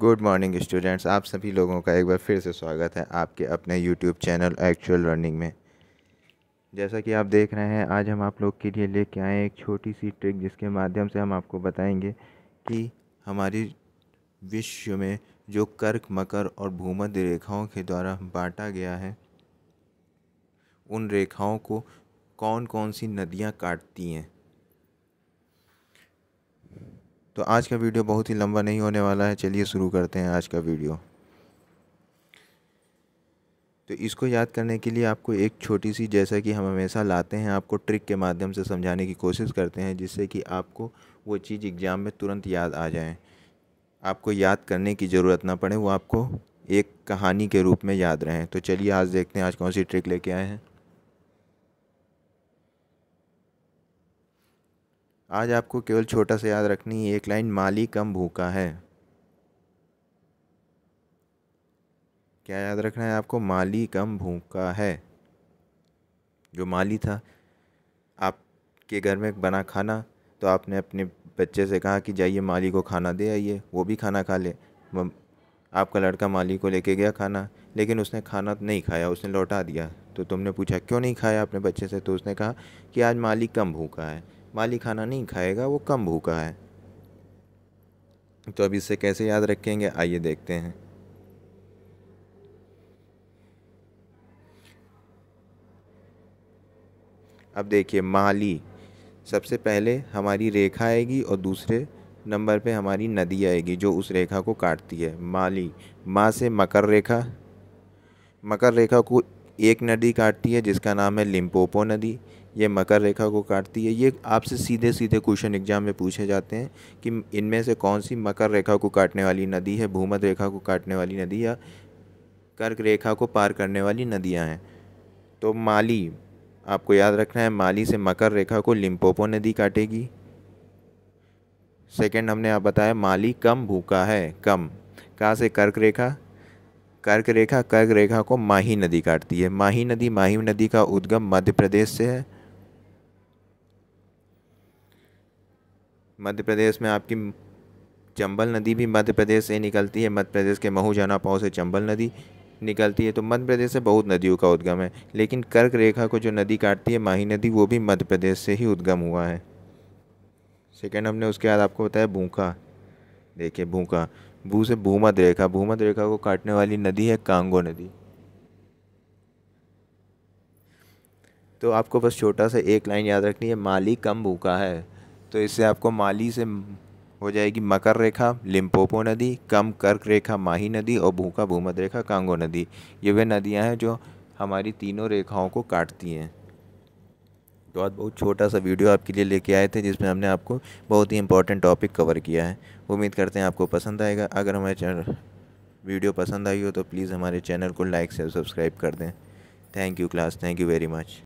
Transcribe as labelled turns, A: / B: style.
A: good morning students आप सभी लोगों का एक बार फिर से स्वागत है आपके अपने यूट्यूब चैनल एक्चुअल रनिंग में जैसा कि आप देख रहे हैं आज हम आप लोग के लिए लेके आए एक छोटी सी ट्रिक जिसके माध्यम से हम आपको बताएंगे कि हमारी विश्व में जो कर्क मकर और भूमध्य रेखाओं के द्वारा बांटा गया है उन रेखाओं को कौन कौन सी नदियाँ काटती हैं तो आज का वीडियो बहुत ही लंबा नहीं होने वाला है चलिए शुरू करते हैं आज का वीडियो तो इसको याद करने के लिए आपको एक छोटी सी जैसा कि हम हमेशा लाते हैं आपको ट्रिक के माध्यम से समझाने की कोशिश करते हैं जिससे कि आपको वो चीज़ एग्ज़ाम में तुरंत याद आ जाए आपको याद करने की ज़रूरत ना पड़े वो आपको एक कहानी के रूप में याद रहें तो चलिए आज देखते हैं आज कौन सी ट्रिक लेके आए हैं आज आपको केवल छोटा सा याद रखनी है एक लाइन माली कम भूखा है क्या याद रखना है आपको माली कम भूखा है जो माली था आपके घर में बना खाना तो आपने अपने बच्चे से कहा कि जाइए माली को खाना दे आइए वो भी खाना खा ले आपका लड़का माली को लेके गया खाना लेकिन उसने खाना नहीं खाया उसने लौटा दिया तो तुमने पूछा क्यों नहीं खाया अपने बच्चे से तो उसने कहा कि आज माली कम भूखा है माली खाना नहीं खाएगा वो कम भूखा है तो अब इसे कैसे याद रखेंगे आइए देखते हैं अब देखिए माली सबसे पहले हमारी रेखा आएगी और दूसरे नंबर पे हमारी नदी आएगी जो उस रेखा को काटती है माली माँ से मकर रेखा मकर रेखा को एक नदी काटती है जिसका नाम है लिम्पोपो नदी ये मकर रेखा को काटती है ये आपसे सीधे सीधे क्वेश्चन एग्जाम में पूछे जाते हैं कि इनमें से कौन सी मकर रेखा को काटने वाली नदी है भूमध रेखा को काटने वाली नदी या कर्क रेखा को पार करने वाली नदियाँ हैं तो माली आपको याद रखना है माली से मकर रेखा को लिम्पोपो नदी काटेगी सेकेंड हमने आप बताया माली कम भूखा है कम कहाँ से कर्क रेखा कर्क रेखा कर्क रेखा को माही नदी काटती है माही नदी माही नदी का उद्गम मध्य प्रदेश से है मध्य प्रदेश में आपकी चंबल नदी भी मध्य प्रदेश से निकलती है मध्य प्रदेश के महू जाना पाँव से चंबल नदी निकलती है तो मध्य प्रदेश से बहुत नदियों का उद्गम है लेकिन कर्क रेखा को जो नदी काटती है माही नदी वो भी मध्य प्रदेश से ही उद्गम हुआ है सेकेंड हमने उसके बाद आपको बताया भूखा देखिए भूखा भू से भूमध रेखा भूमध रेखा को काटने वाली नदी है कांगो नदी तो आपको बस छोटा सा एक लाइन याद रखनी है माली कम भूखा है तो इससे आपको माली से हो जाएगी मकर रेखा लिम्पोपो नदी कम कर्क रेखा माही नदी और भूखा भूमध रेखा कांगो नदी ये वे नदियाँ हैं जो हमारी तीनों रेखाओं को काटती हैं तो आज बहुत छोटा सा वीडियो आपके लिए लेके आए थे जिसमें हमने आपको बहुत ही इंपॉर्टेंट टॉपिक कवर किया है उम्मीद करते हैं आपको पसंद आएगा अगर हमारे चैनल वीडियो पसंद आई हो तो प्लीज़ हमारे चैनल को लाइक से सब्सक्राइब कर दें thank you class thank you very much